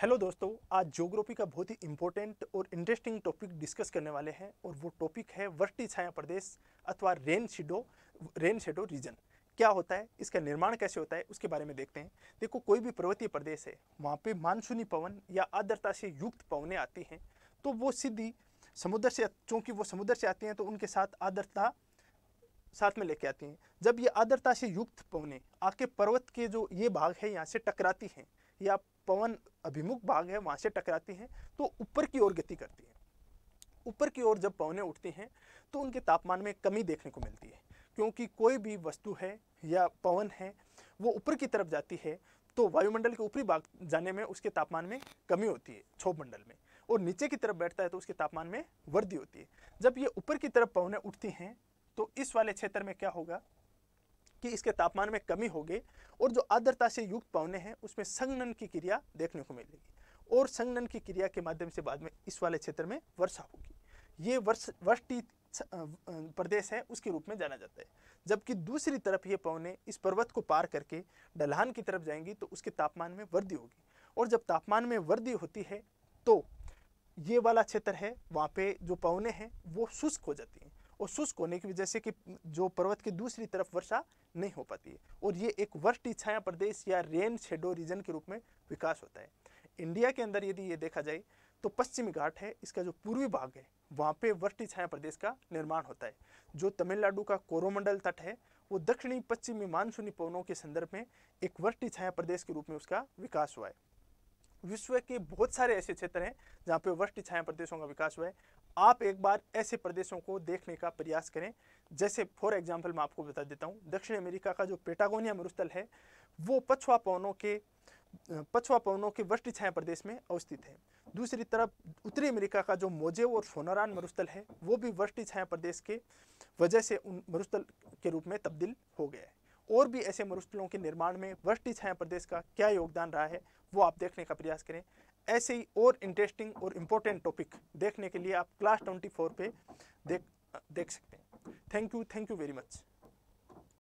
hello दोस्तों आज geography का बहुत ही इम्पोर्टेंट और इंटरेस्टिंग टॉपिक डिस्कस करने वाले हैं और वो टॉपिक है वर्टी छाया प्रदेश अथवा rain shadow rain shadow region क्या होता है इसका निर्माण कैसे होता है उसके बारे में देखते हैं देखो कोई भी पर्वतीय प्रदेश है वहाँ पे मानसूनी पवन या आर्द्रता से युक्त पवने आती हैं तो वो सीधी समुद्र से चूँकि वो समुद्र से आती हैं तो उनके साथ आर्द्रता साथ में लेके आती हैं जब ये आर्द्रता से युक्त पवने आके पर्वत के जो ये भाग है यहाँ से टकराती हैं या पवन अभिमुख भाग है वहाँ से टकराती हैं तो ऊपर की ओर गति करती हैं ऊपर की ओर जब पवने उठती हैं तो उनके तापमान में कमी देखने को मिलती है क्योंकि कोई भी वस्तु है या पवन है वो ऊपर की तरफ जाती है तो वायुमंडल के ऊपरी भाग जाने में उसके तापमान में कमी होती है क्षोभ मंडल में और नीचे की तरफ बैठता है तो उसके तापमान में वृद्धि होती है जब ये ऊपर की तरफ पवने उठती हैं तो इस वाले क्षेत्र में क्या होगा कि इसके तापमान में कमी होगी और जो आर्द्रता से युक्त पवने हैं उसमें संगनन की क्रिया देखने को मिलेगी और संगनन की क्रिया के माध्यम से बाद में इस वाले क्षेत्र में वर्षा होगी ये वर्ष वर्षी प्रदेश है उसके रूप में जाना जाता है जबकि दूसरी तरफ ये पवने इस पर्वत को पार करके ढलान की तरफ जाएंगी तो उसके तापमान में वृद्धि होगी और जब तापमान में वृद्धि होती है तो ये वाला क्षेत्र है वहाँ पे जो पवने हैं वो शुष्क हो जाती है और शुष्क होने की वजह से कि जो पर्वत की दूसरी तरफ वर्षा नहीं हो पाती है और ये एक वर्ष छाया प्रदेश या रेन शेडो रीजन के रूप में विकास होता है इंडिया के अंदर यदि ये देखा जाए तो पश्चिमी घाट है इसका जो पूर्वी भाग है वहाँ पे वर्ष छाया प्रदेश का निर्माण होता है जो तमिलनाडु का कोरोमंडल तट है वो दक्षिणी पश्चिमी मानसूनी पवनों के संदर्भ में एक वर्ष छाया प्रदेश के रूप में उसका विकास हुआ है विश्व के बहुत सारे ऐसे क्षेत्र हैं जहाँ पे वृष्टि छाया प्रदेशों का विकास हुआ है आप एक बार ऐसे प्रदेशों को देखने का प्रयास करें जैसे फॉर एग्जाम्पल मैं आपको बता देता हूँ दक्षिण अमेरिका का जो पेटागोनिया मरुस्थल है वो पछुआ पवनों के पछुआ पवनों के वृष्टि छाया प्रदेश में अवस्थित है दूसरी तरफ उत्तरी अमेरिका का जो मोजेव और सोनारान मरुस्थल है वो भी वृष्टि छाया प्रदेश के वजह से उन मरुस्थल के रूप में तब्दील हो गया है और भी ऐसे मरुस्थलों के निर्माण में वृष्टि छाया प्रदेश का क्या योगदान रहा है वो आप देखने का प्रयास करें ऐसे ही और इंटरेस्टिंग और इम्पोर्टेंट टॉपिक देखने के लिए आप क्लास ट्वेंटी फोर पे देख देख सकते हैं thank you thank you very much